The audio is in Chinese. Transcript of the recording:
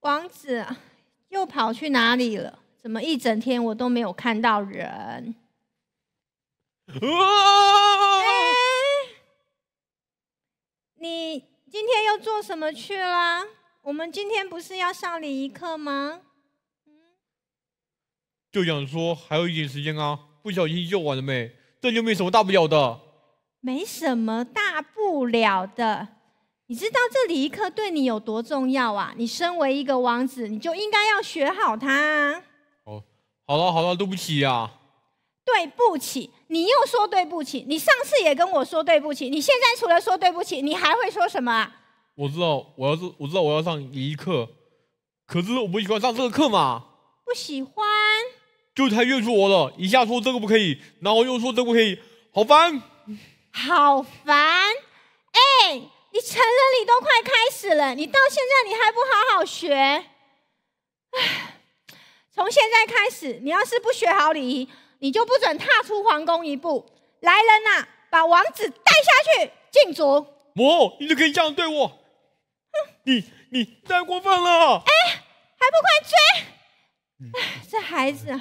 王子又跑去哪里了？怎么一整天我都没有看到人？你今天又做什么去了？我们今天不是要上礼仪课吗？就想说还有一点时间啊，不小心又完了没？这就没什么大不了的。没什么大不了的。你知道这礼仪课对你有多重要啊！你身为一个王子，你就应该要学好它。哦，好了好了，对不起呀。对不起，你又说对不起。你上次也跟我说对不起，你现在除了说对不起，你还会说什么？啊？我知道我要是我知道我要上礼仪课，可是我不喜欢上这个课嘛。不喜欢。就他越说了，一下说这个不可以，然后又说这个不可以，好烦。好烦。你成人礼都快开始了，你到现在你还不好好学？唉，从现在开始，你要是不学好礼仪，你就不准踏出皇宫一步。来人呐，把王子带下去禁足！母你就可以这样对我？哼，你你太过分了！哎，还不快追！这孩子。